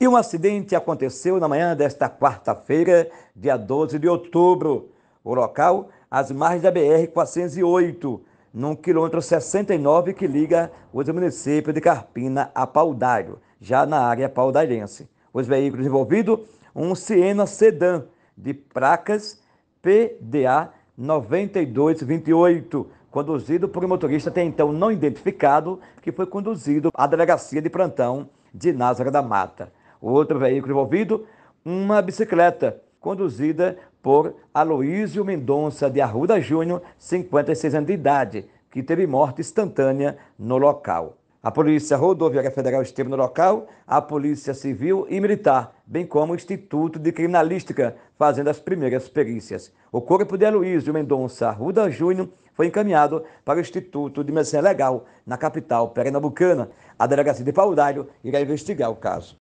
E um acidente aconteceu na manhã desta quarta-feira, dia 12 de outubro. O local, às margens da BR-408, num quilômetro 69 que liga os municípios de Carpina a Paudário, já na área paudairense. Os veículos envolvidos, um Siena Sedan de placas PDA 9228, conduzido por um motorista até então não identificado, que foi conduzido à delegacia de plantão de Názara da Mata. Outro veículo envolvido, uma bicicleta, conduzida por Aloísio Mendonça de Arruda Júnior, 56 anos de idade, que teve morte instantânea no local. A Polícia Rodoviária Federal esteve no local, a Polícia Civil e Militar, bem como o Instituto de Criminalística, fazendo as primeiras perícias. O corpo de Aloísio Mendonça Ruda Júnior foi encaminhado para o Instituto de Medicina Legal, na capital pernambucana. A Delegacia de Paudalho irá investigar o caso.